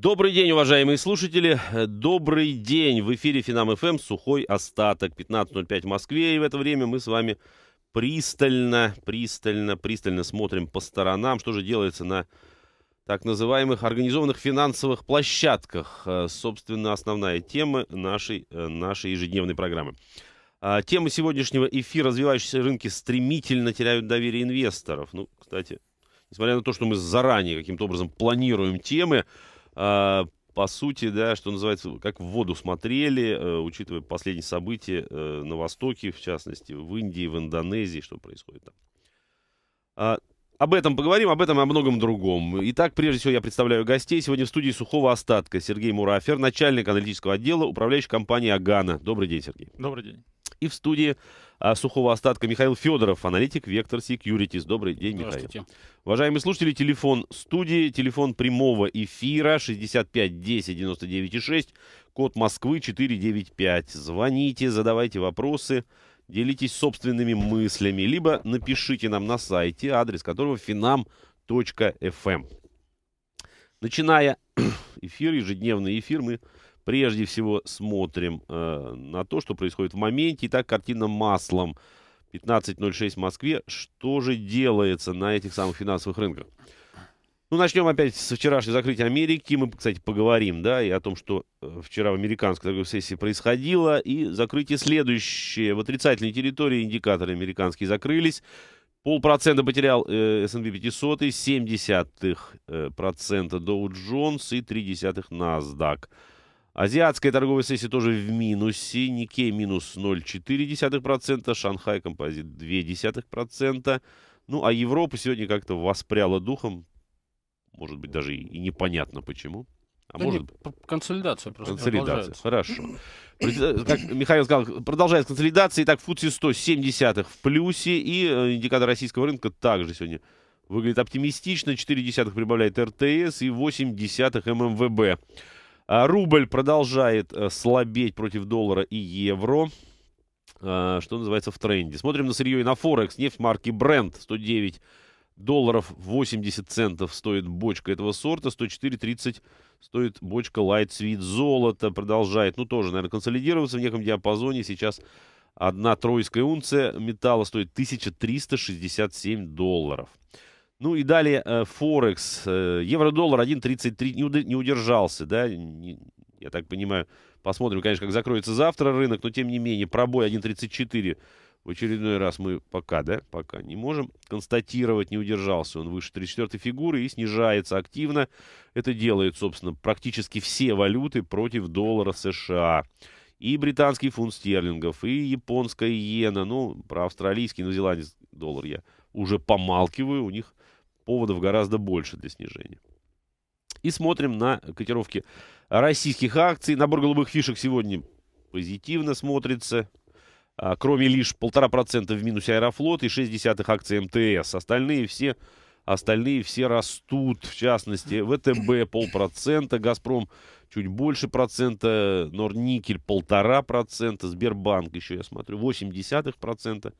Добрый день, уважаемые слушатели. Добрый день. В эфире Финам ФМ «Сухой остаток». 15.05 в Москве. И в это время мы с вами пристально, пристально, пристально смотрим по сторонам, что же делается на так называемых организованных финансовых площадках. Э, собственно, основная тема нашей, э, нашей ежедневной программы. А, тема сегодняшнего эфира «Развивающиеся рынки стремительно теряют доверие инвесторов». Ну, кстати, несмотря на то, что мы заранее каким-то образом планируем темы, а, по сути, да, что называется, как в воду смотрели, э, учитывая последние события э, на Востоке, в частности, в Индии, в Индонезии, что происходит там. А, об этом поговорим, об этом и о многом другом. Итак, прежде всего я представляю гостей. Сегодня в студии сухого остатка Сергей Мурафер, начальник аналитического отдела, управляющий компании «Агана». Добрый день, Сергей. Добрый день. И в студии а, сухого остатка Михаил Федоров, аналитик Вектор Securities. Добрый день, Михаил. Уважаемые слушатели, телефон студии, телефон прямого эфира 65 10 99 6, код Москвы 495. Звоните, задавайте вопросы делитесь собственными мыслями, либо напишите нам на сайте, адрес которого finam.fm. Эм. Начиная эфир, ежедневный эфир, мы прежде всего смотрим э, на то, что происходит в моменте. Итак, картина маслом. 15.06 в Москве. Что же делается на этих самых финансовых рынках? Ну, начнем опять с вчерашнего закрытия Америки. Мы, кстати, поговорим, да, и о том, что э, вчера в американской торговой сессии происходило. И закрытие следующее. В отрицательной территории индикаторы американские закрылись. Полпроцента потерял э, S&P 500, 0,7% э, процента Dow Jones и три десятых NASDAQ. Азиатская торговая сессия тоже в минусе. Нике минус 0,4%, Шанхай композит 0,2%. Ну, а Европа сегодня как-то воспряла духом. Может быть, даже и непонятно почему. А да ну, может нет, консолидация просто консолидация. Хорошо. Э, как Михаил сказал, продолжается консолидация. Итак, футси 100 70 в плюсе. И э, индикатор российского рынка также сегодня выглядит оптимистично. 4 десятых прибавляет РТС и 8 десятых ММВБ. А, рубль продолжает э, слабеть против доллара и евро а, что называется, в тренде. Смотрим на сырье и на Форекс. Нефть марки Brent 109 долларов 80 центов стоит бочка этого сорта. 104.30 стоит бочка Light Sweet золото. Продолжает, ну тоже, наверное, консолидироваться в неком диапазоне. Сейчас одна тройская унция металла стоит 1367 долларов. Ну и далее э, Форекс. Э, евро-доллар 1.33 не удержался, да? Не, я так понимаю. Посмотрим, конечно, как закроется завтра рынок, но тем не менее пробой 1.34 в очередной раз мы пока, да, пока не можем констатировать, не удержался он выше 34 фигуры и снижается активно. Это делает, собственно, практически все валюты против доллара США и британский фунт стерлингов, и японская иена, ну, про австралийский, новозеландский доллар я уже помалкиваю, у них поводов гораздо больше для снижения. И смотрим на котировки российских акций. Набор голубых фишек сегодня позитивно смотрится. А, кроме лишь полтора 1,5% в минусе Аэрофлот и 0,6 акций МТС. Остальные все, остальные все растут. В частности, ВТБ полпроцента, Газпром чуть больше процента, Норникель полтора процента, Сбербанк еще я смотрю, 0,8%.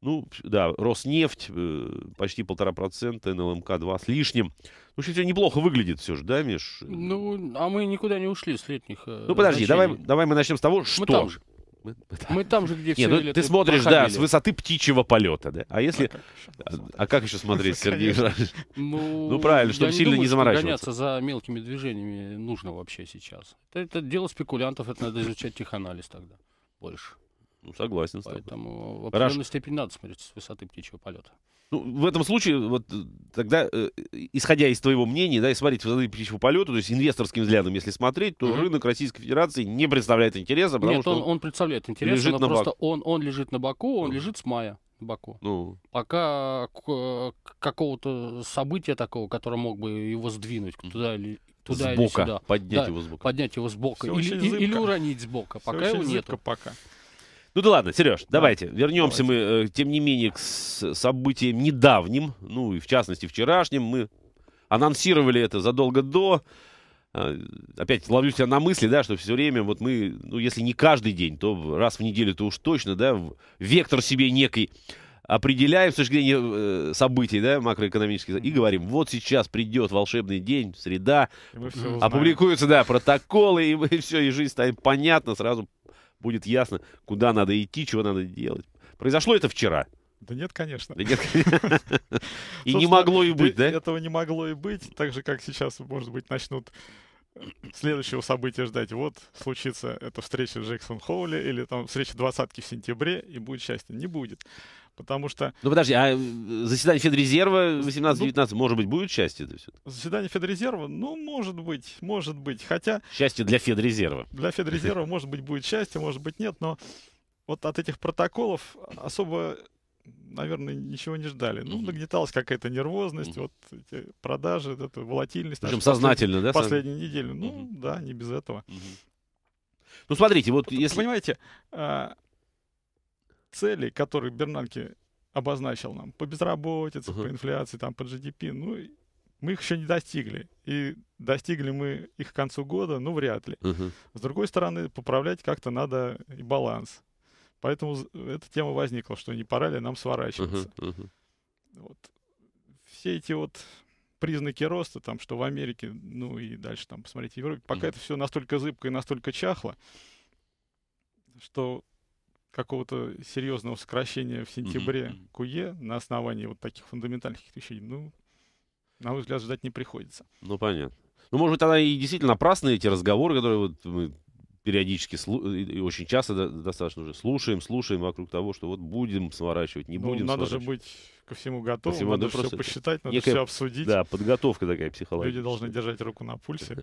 Ну, да, Роснефть, э, почти полтора процента, НЛМК 2 с лишним. Ну, все неплохо выглядит все же, да, Миш? Ну, а мы никуда не ушли с летних э, Ну, подожди, значений. давай, давай мы начнем с того, что... Мы там же. Мы, мы там же, где все Нет, ну, Ты смотришь, похабили. да, с высоты птичьего полета, да? А если... А, а, а, как еще смотреть, Сергей ну, ну, правильно, чтобы сильно думаю, не заморачиваться. гоняться за мелкими движениями нужно вообще сейчас. Это, это дело спекулянтов, это надо изучать теханализ тогда больше. Ну, согласен с тобой. Поэтому в определенной Раш... степени надо смотреть с высоты птичьего полета. Ну, в этом случае, вот э, тогда, э, исходя из твоего мнения, да, и смотреть с высоты птичьего полета, то есть инвесторским взглядом, если смотреть, то mm-hmm. рынок Российской Федерации не представляет интереса, потому Нет, что он, он представляет интерес, лежит но на просто бак... он, он лежит на боку, он mm лежит с мая. Баку. Ну. Пока какого-то события такого, которое мог бы его сдвинуть туда или туда сбока. или сюда. Поднять да, его сбока. Поднять его сбока. Или, или, уронить сбока. Все пока его нет. Пока. Ну да ладно, Сереж, да. давайте вернемся давайте. мы, э, тем не менее, к событиям недавним, ну и в частности вчерашним. Мы анонсировали это задолго до. А, опять ловлю себя на мысли, да, что все время вот мы, ну если не каждый день, то раз в неделю, то уж точно, да, вектор себе некий определяем с точки зрения э, событий, да, макроэкономических, и говорим, вот сейчас придет волшебный день, среда, опубликуются, да, протоколы, и, и все, и жизнь станет понятна, сразу будет ясно, куда надо идти, чего надо делать. Произошло это вчера. Да нет, конечно. Да нет. И не могло и быть, да? Этого не могло и быть, так же, как сейчас, может быть, начнут следующего события ждать. Вот случится эта встреча Джексон Хоули или там встреча двадцатки в сентябре, и будет счастье. Не будет. Потому что... Ну подожди, а э, заседание Федрезерва 18-19, ну, может быть, будет счастье? Это все? Заседание Федрезерва? Ну, может быть, может быть. Хотя... Счастье для Федрезерва. Для Федрезерва, может быть, будет счастье, может быть, нет. Но вот от этих протоколов особо, наверное, ничего не ждали. Ну, нагнеталась какая-то нервозность, вот эти продажи, эта волатильность. Причем сознательно, да? Последнюю сам... неделю. Ну, да, не без этого. Ну, смотрите, вот если... Понимаете, а, целей, которые Бернанки обозначил нам по безработице, uh-huh. по инфляции, там, по GDP, ну, мы их еще не достигли. И достигли мы их к концу года, ну, вряд ли. Uh-huh. С другой стороны, поправлять как-то надо и баланс. Поэтому эта тема возникла, что не пора ли нам сворачиваться. Uh-huh. Uh-huh. Вот. Все эти вот признаки роста, там, что в Америке, ну и дальше там, посмотрите, в Европе, пока uh-huh. это все настолько зыбко и настолько чахло, что какого-то серьезного сокращения в сентябре mm-hmm. КУЕ на основании вот таких фундаментальных вещей, ну, на мой взгляд, ждать не приходится. Ну, понятно. Ну, может быть, тогда и действительно напрасны эти разговоры, которые вот мы периодически, и очень часто достаточно уже слушаем, слушаем вокруг того, что вот будем сворачивать, не ну, будем надо сворачивать. же быть ко всему готовым, всему, надо да, все посчитать, надо некая, все обсудить. Да, подготовка такая психологическая. Люди должны держать руку на пульсе.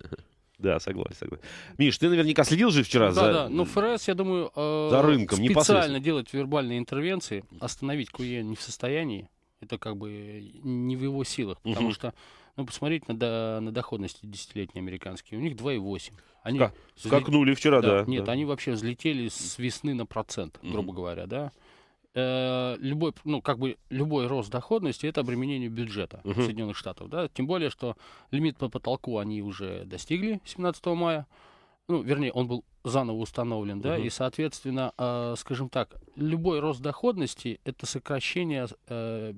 Да, согласен, согласен. Миш, ты наверняка следил же вчера ну да, за... Да, ну ФРС, я думаю, э, за рынком, специально делать вербальные интервенции, остановить Куе не в состоянии, это как бы не в его силах, потому угу. что ну, посмотреть на, до, на доходности десятилетние американские, у них 2,8. Они как, взлет... вчера, да. да нет, да. они вообще взлетели с весны на процент, грубо mm-hmm. говоря, да э, любой, ну, как бы любой рост доходности это обременение бюджета uh-huh. Соединенных Штатов, да, тем более, что лимит по потолку они уже достигли 17 мая, ну, вернее, он был заново установлен, uh-huh. да, и, соответственно, э, скажем так, любой рост доходности это сокращение э,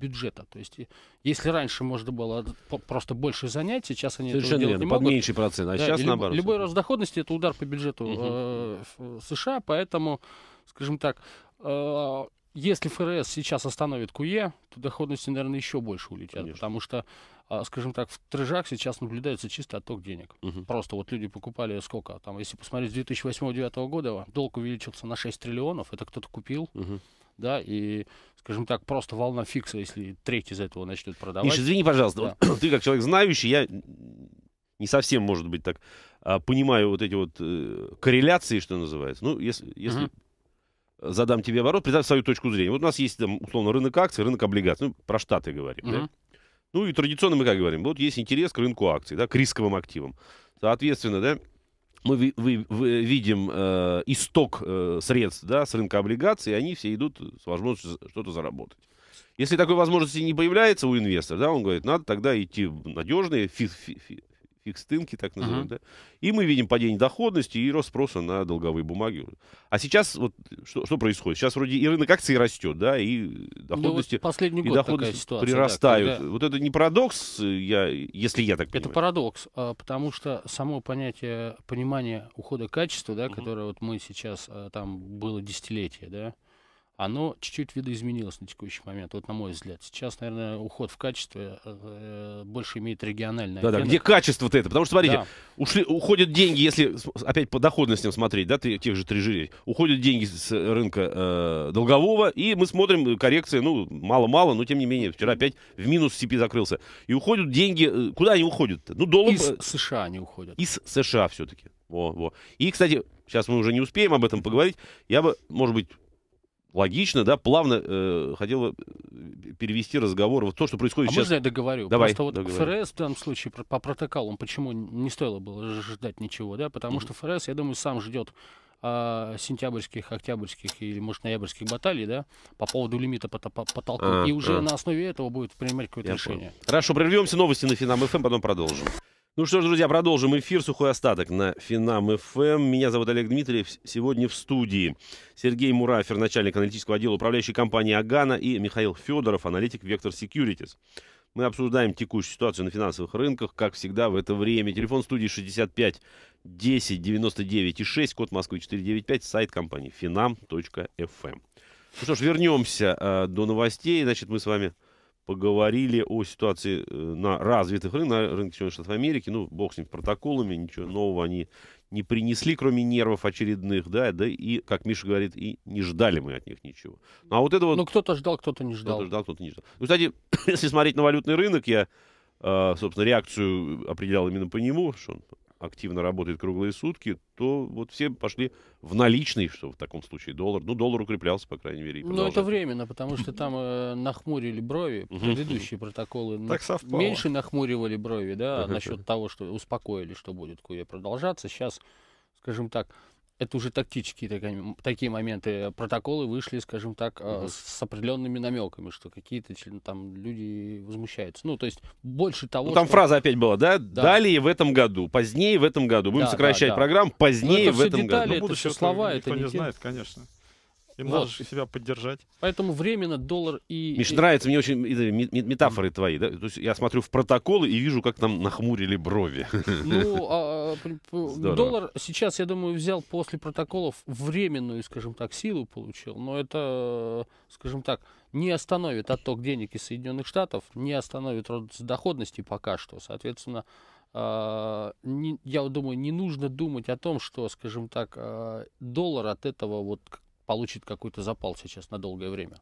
бюджета. То есть, если раньше можно было просто больше занять, сейчас они Совершенно этого верно, не под могут. меньший процент, а да, сейчас люб, Любой рост доходности это удар по бюджету угу. э, США, поэтому, скажем так, э, если ФРС сейчас остановит КУЕ, e, то доходности, наверное, еще больше улетят, Конечно. потому что э, скажем так, в трежах сейчас наблюдается чистый отток денег. Угу. Просто вот люди покупали сколько? Там, если посмотреть с 2008-2009 года, долг увеличился на 6 триллионов, это кто-то купил. Угу да, и скажем так, просто волна фикса, если треть из этого начнет продавать. Миша, извини, пожалуйста, да. вот, ты как человек знающий, я не совсем, может быть, так а, понимаю вот эти вот э, корреляции, что называется. Ну, если, если угу. задам тебе оборот, представь свою точку зрения. Вот у нас есть там, условно, рынок акций, рынок облигаций. Ну, про штаты говорим, угу. да? Ну и традиционно мы как говорим? Вот есть интерес к рынку акций, да, к рисковым активам. Соответственно, да, мы видим э, исток э, средств да, с рынка облигаций, и они все идут с возможностью что-то заработать. Если такой возможности не появляется у инвестора, да, он говорит, надо тогда идти в надежные, фи, фи, фи, стынки, так называемые, uh-huh. да? и мы видим падение доходности и рост спроса на долговые бумаги. А сейчас вот что, что происходит? Сейчас вроде и рынок акций растет, да, и ну, доходности, да, вот и доходности ситуация, прирастают. Да, когда... Вот это не парадокс, я, если я так понимаю. Это парадокс, а, потому что само понятие, понимание ухода качества, да, uh-huh. которое вот мы сейчас, а, там было десятилетие, да, оно чуть-чуть видоизменилось на текущий момент, вот на мой взгляд. Сейчас, наверное, уход в качество э, больше имеет региональное. Да-да, где качество-то это? Потому что, смотрите, да. ушли, уходят деньги, если опять по доходностям смотреть, да, тех же трежерей, уходят деньги с рынка э, долгового, и мы смотрим э, коррекции, ну, мало-мало, но тем не менее, вчера опять в минус CP закрылся. И уходят деньги, э, куда они уходят? -то? Ну, доллар... Из США они уходят. Из США все-таки. Во, во. И, кстати, сейчас мы уже не успеем об этом поговорить. Я бы, может быть, логично, да, плавно э, хотел перевести разговор вот то, что происходит а сейчас. можно я договорю? Давай, Просто вот договори. ФРС в данном случае по протоколам, почему не стоило было ждать ничего, да, потому mm-hmm. что ФРС, я думаю, сам ждет а, сентябрьских, октябрьских или, может, ноябрьских баталий, да, по поводу лимита потолка, а, и уже а. на основе этого будет принимать какое-то решение. Понял. Хорошо, прервемся, новости на Финам ФМ, эм, потом продолжим. Ну что ж, друзья, продолжим эфир «Сухой остаток» на Финам ФМ. Эм. Меня зовут Олег Дмитриев. Сегодня в студии Сергей Мурафер, начальник аналитического отдела управляющей компании «Агана» и Михаил Федоров, аналитик «Вектор Securities. Мы обсуждаем текущую ситуацию на финансовых рынках, как всегда в это время. Телефон студии 65 10 99 и 6, код Москвы 495, сайт компании finam.fm. Эм». Ну что ж, вернемся э, до новостей. Значит, мы с вами поговорили о ситуации э, на развитых рынках, на рынке Соединенных Штатов Америки. Ну, бог с ним, протоколами, ничего нового они не принесли, кроме нервов очередных, да, да и, как Миша говорит, и не ждали мы от них ничего. Ну, а вот это вот... Ну, кто-то ждал, кто-то не ждал. Кто-то ждал, кто-то не ждал. Ну, кстати, если смотреть на валютный рынок, я, э, собственно, реакцию определял именно по нему, что он активно работает круглые сутки, то вот все пошли в наличный, что в таком случае доллар. Ну, доллар укреплялся, по крайней мере. Ну это временно, потому что там э, нахмурили брови, предыдущие протоколы так совпало. меньше нахмуривали брови, да, насчет того, что успокоили, что будет куе продолжаться. Сейчас, скажем так, это уже тактические такие, такие моменты. Протоколы вышли, скажем так, угу. с, определенными намеками, что какие-то ну, там люди возмущаются. Ну, то есть больше того. Ну, там что... фраза опять была, да? да? Далее в этом году, позднее в этом году. Будем да, сокращать да, да. программу, позднее ну, это в этом детали, году. Ну, это все слова, это не знает, конечно можешь вот. себя поддержать. Поэтому временно доллар и... Миш, нравятся мне очень метафоры твои. Да? То есть я смотрю в протоколы и вижу, как нам нахмурили брови. Ну, а, а доллар сейчас, я думаю, взял после протоколов временную, скажем так, силу получил. Но это, скажем так, не остановит отток денег из Соединенных Штатов, не остановит рост доходности пока что. Соответственно, а, я думаю, не нужно думать о том, что, скажем так, а, доллар от этого вот получит какой-то запал сейчас на долгое время.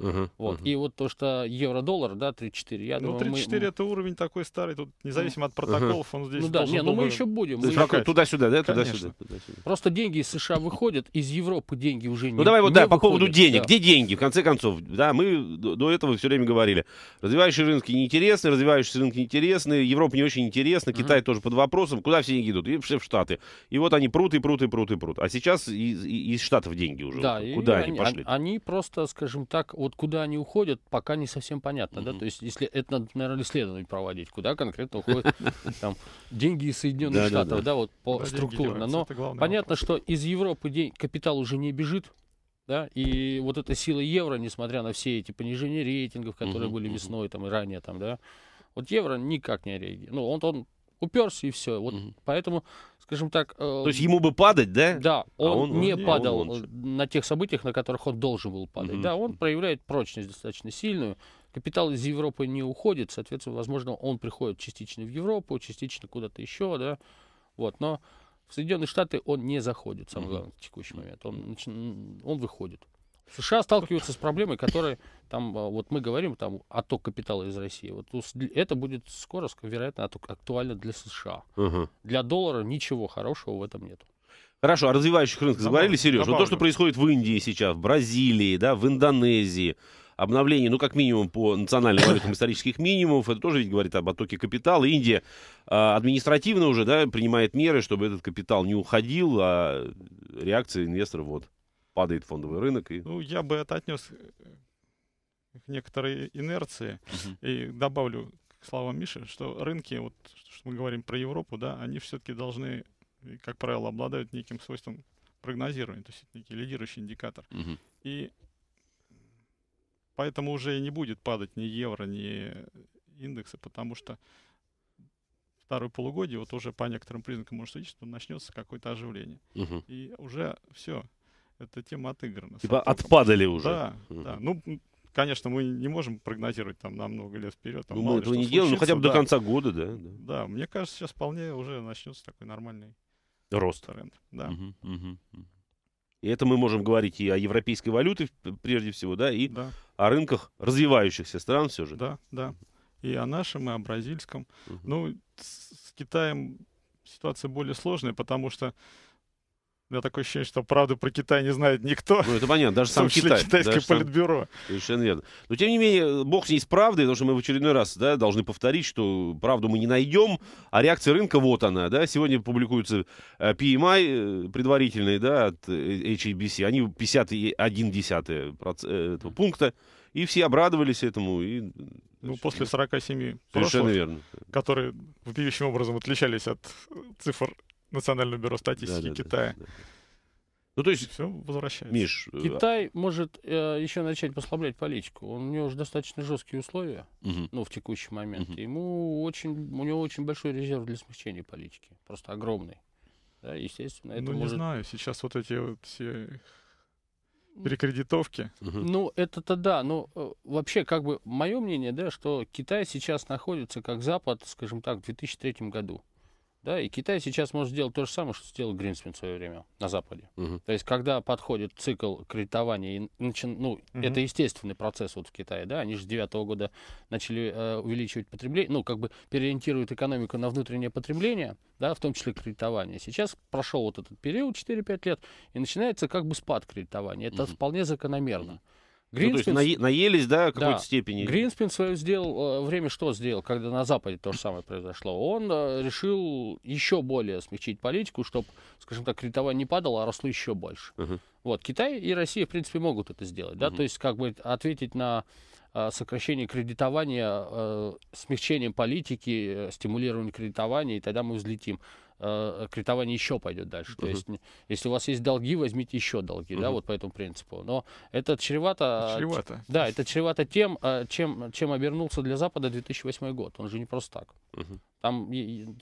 Угу, вот. Угу. И вот то, что евро-доллар, да, 3-4, я ну, думаю... Ну, 3-4 мы... это уровень такой старый, тут независимо от протоколов, угу. он здесь... Ну да, не, ну мы еще будем. Мы еще... Туда-сюда, да, туда-сюда, туда-сюда. Просто деньги из США выходят, из Европы деньги уже ну, не Ну давай вот, да, выходят, по поводу денег. Да. Где деньги, в конце концов? Да, мы до этого все время говорили. Развивающие рынки неинтересны, развивающиеся рынки неинтересны, Европа не очень интересна, угу. Китай тоже под вопросом. Куда все деньги идут? И все в Штаты. И вот они прут, и прут, и прут, и прут. А сейчас из, из Штатов деньги уже. Да, Куда они, они а, пошли? Они просто, скажем так, вот куда они уходят, пока не совсем понятно, да, то есть если это надо, наверное, исследование проводить, куда конкретно уходят там деньги из Соединенных Штатов, да, вот по структурно, но понятно, что из Европы капитал уже не бежит, да, и вот эта сила евро, несмотря на все эти понижения рейтингов, которые были весной там и ранее там, да, вот евро никак не реагирует, ну он он уперся и все, вот поэтому скажем так... Э, То есть ему бы падать, да? Да, он, а он не он, падал он, он э, на тех событиях, на которых он должен был падать. Угу. Да, он проявляет прочность достаточно сильную. Капитал из Европы не уходит, соответственно, возможно, он приходит частично в Европу, частично куда-то еще, да. Вот, но в Соединенные Штаты он не заходит, самое главное, в текущий момент. Он, он выходит. США сталкиваются с проблемой, которая там, а, вот мы говорим, там отток капитала из России. Вот это будет скоро, вероятно, актуально для США. Угу. Для доллара ничего хорошего в этом нет. Хорошо, о развивающих рынках заговорили, Сереж. Вот то, что происходит в Индии сейчас, в Бразилии, да, в Индонезии, обновление, ну, как минимум, по национальным валютам исторических минимумов. Это тоже ведь говорит об оттоке капитала. Индия э, административно уже да, принимает меры, чтобы этот капитал не уходил, а реакция инвесторов вот падает фондовый рынок. И... Ну, я бы это отнес э, к некоторой инерции. И добавлю к словам Миши, что рынки, вот что мы говорим про Европу, да, они все-таки должны, как правило, обладают неким свойством прогнозирования, то есть некий лидирующий индикатор. И поэтому уже не будет падать ни евро, ни индексы, потому что второй полугодие, вот уже по некоторым признакам можно судить, что начнется какое-то оживление. Угу. И уже все, это тема отыграна. Типа отпадали уже. Да, mm-hmm. да. Ну, конечно, мы не можем прогнозировать там на много лет вперед. Там, ну, мы этого не делаем, ну хотя бы да. до конца года, да, да. Да, мне кажется, сейчас вполне уже начнется такой нормальный рост. Тренд, да. Угу, угу. И это мы можем говорить и о европейской валюте, прежде всего, да, и да. о рынках развивающихся стран все же. Да, да. И о нашем, и о бразильском. Угу. Ну, с Китаем ситуация более сложная, потому что у меня такое ощущение, что правду про Китай не знает никто. Ну, это понятно, даже сам Китай. китайское даже политбюро. Сам... Совершенно верно. Но, тем не менее, бог с ней с правдой, потому что мы в очередной раз да, должны повторить, что правду мы не найдем, а реакция рынка вот она. Да? Сегодня публикуются э, PMI э, предварительные да, от э, HABC. Они 51,1 пункта. И все обрадовались этому. И... Ну, после 47 Совершенно прошлых, верно. которые вопиющим образом отличались от цифр Национальное бюро статистики да, да, Китая. Да, да, да. Ну, то есть, все возвращается. Миш, э, Китай может э, еще начать послаблять политику. Он, у него уже достаточно жесткие условия, угу. ну, в текущий момент. Угу. Ему очень, у него очень большой резерв для смягчения политики. Просто огромный. Да, естественно, это Ну, может... не знаю, сейчас вот эти вот все перекредитовки. Угу. Ну, это-то да. Но э, вообще, как бы, мое мнение, да, что Китай сейчас находится как Запад, скажем так, в 2003 году. Да, и Китай сейчас может сделать то же самое, что сделал Гринсмит в свое время на Западе. Угу. То есть, когда подходит цикл кредитования, и начи... ну, угу. это естественный процесс вот в Китае, да, они же с девятого года начали э, увеличивать потребление, ну, как бы переориентируют экономику на внутреннее потребление, да, в том числе кредитование. Сейчас прошел вот этот период 4-5 лет, и начинается как бы спад кредитования. Это угу. вполне закономерно. Угу. Гринспен... Ну, то есть на... наелись, да, в какой-то да. степени. Гринспен свое сделал, э, время что сделал, когда на Западе то же самое произошло. Он э, решил еще более смягчить политику, чтобы, скажем так, кредитование не падало, а росло еще больше. Uh-huh. Вот, Китай и Россия, в принципе, могут это сделать, да, uh-huh. то есть как бы ответить на э, сокращение кредитования, смягчением политики, стимулирование кредитования, и тогда мы взлетим. Э, кредитование еще пойдет дальше. Uh-huh. То есть, если у вас есть долги, возьмите еще долги, uh-huh. да, вот по этому принципу. Но это чревато... А, чревато. Да, это чревато тем, а, чем, чем обернулся для Запада 2008 год. Он же не просто так. Uh-huh. Там,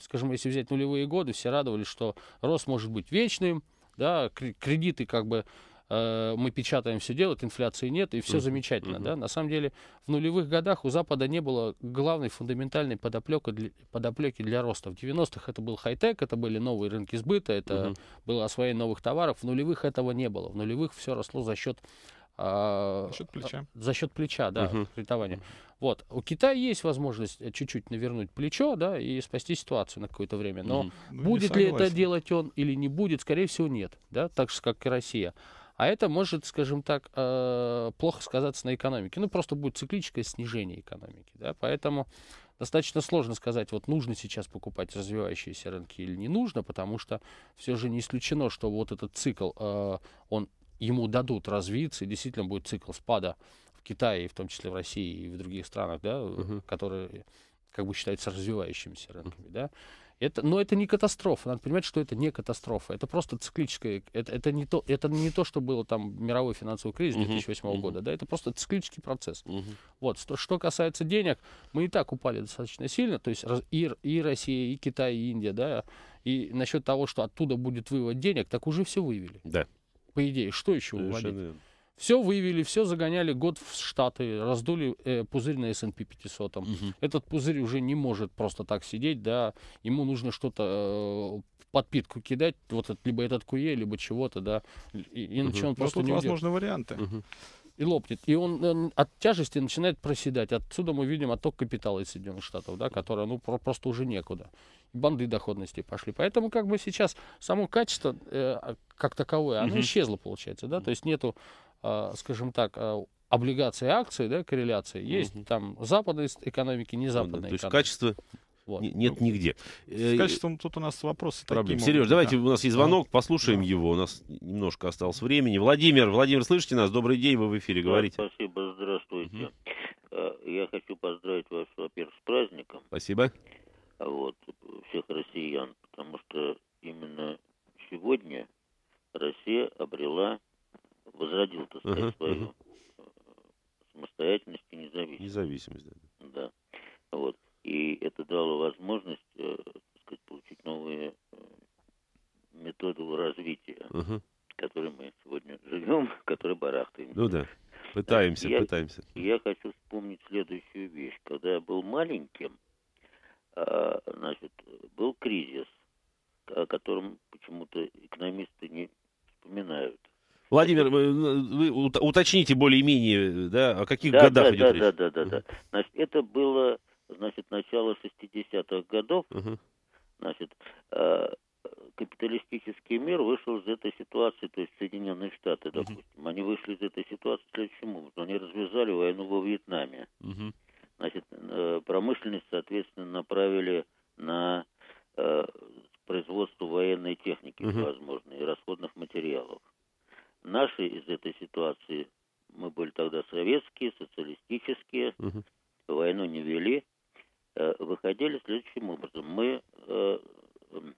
скажем, если взять нулевые годы, все радовались, что рост может быть вечным, да, кредиты как бы э, мы печатаем все дело, инфляции нет, и все замечательно. Uh-huh. Да? На самом деле в нулевых годах у Запада не было главной фундаментальной подоплеки для, подоплеки для роста. В 90-х это был хай-тек, это были новые рынки сбыта, это uh-huh. было освоение новых товаров. В нулевых этого не было. В нулевых все росло за счет а, э, за счет плеча. Э, за счет плеча, да, угу. кредитования. Вот. У Китая есть возможность э, чуть-чуть навернуть плечо, да, и спасти ситуацию на какое-то время. Но угу. Ну, будет ли это делать он или не будет, скорее всего, нет, да, так же, как и Россия. А это может, скажем так, э, плохо сказаться на экономике. Ну, просто будет циклическое снижение экономики. Да? Поэтому достаточно сложно сказать, вот нужно сейчас покупать развивающиеся рынки или не нужно, потому что все же не исключено, что вот этот цикл, э, он ему дадут развиться, и действительно будет цикл спада в Китае, и в том числе в России и в других странах, да, угу. которые как бы считаются развивающимися рынками, да. Это, но это не катастрофа. Надо понимать, что это не катастрофа. Это просто циклическое. Это, это, не, то, это не то, что было там мировой финансовый кризис 2008 uh-huh. года. Да, это просто циклический процесс. Uh-huh. Вот. Что, что касается денег, мы и так упали достаточно сильно. То есть и, и Россия, и Китай, и Индия, да. И насчет того, что оттуда будет вывод денег, так уже все вывели. Да. По идее, что еще выводить? Все выявили, все загоняли год в Штаты, раздули э, пузырь на S&P 500. Угу. Этот пузырь уже не может просто так сидеть, да, ему нужно что-то э, подпитку кидать, вот это, либо этот куе, либо чего-то, да, и, иначе угу. он ну, просто не возможны варианты. Угу и лопнет. И он, он от тяжести начинает проседать. Отсюда мы видим отток капитала из Соединенных Штатов, да, которое ну, про просто уже некуда. Банды доходности пошли. Поэтому как бы сейчас само качество э, а, как таковое, оно угу. исчезло, получается. Да? То есть нету а, скажем так, а, облигации акции, да, корреляции, есть угу. там западные экономики, не западной То есть экономики. качество вот. нет нигде. С э, качеством тут у нас вопросы проблемы. Сереж, давайте да. у нас есть звонок, послушаем да. его. У нас немножко осталось времени. Владимир, Владимир, слышите нас? Добрый день, вы в эфире говорите. Спасибо, здравствуйте. Угу. Я хочу поздравить вас, во-первых, с праздником. Спасибо. Вот, всех россиян, потому что именно сегодня Россия обрела возродил, так сказать, uh-huh, свою э, самостоятельность и независимость. Независимость, да. Да. Вот. И это дало возможность, э, так сказать, получить новые э, методы развития, uh-huh. которые мы сегодня живем, которые барахтаем. Ну да. Пытаемся, я, пытаемся. Я хочу вспомнить следующую вещь. Когда я был маленьким, а, значит, был кризис, о котором почему-то экономисты не вспоминают. Владимир, вы уточните более-менее, да, о каких да, годах да, идет да, речь? Да, да, да, да. Значит, это было, значит, начало 60-х годов. Угу. Значит, э, капиталистический мир вышел из этой ситуации, то есть Соединенные Штаты, допустим, угу. они вышли из этой ситуации для образом. Они развязали войну во Вьетнаме. Угу. Значит, э, промышленность, соответственно, направили на э, производство военной техники, угу. возможно, и расходных материалов. Наши из этой ситуации, мы были тогда советские, социалистические, угу. войну не вели, э, выходили следующим образом. Мы, э, эм,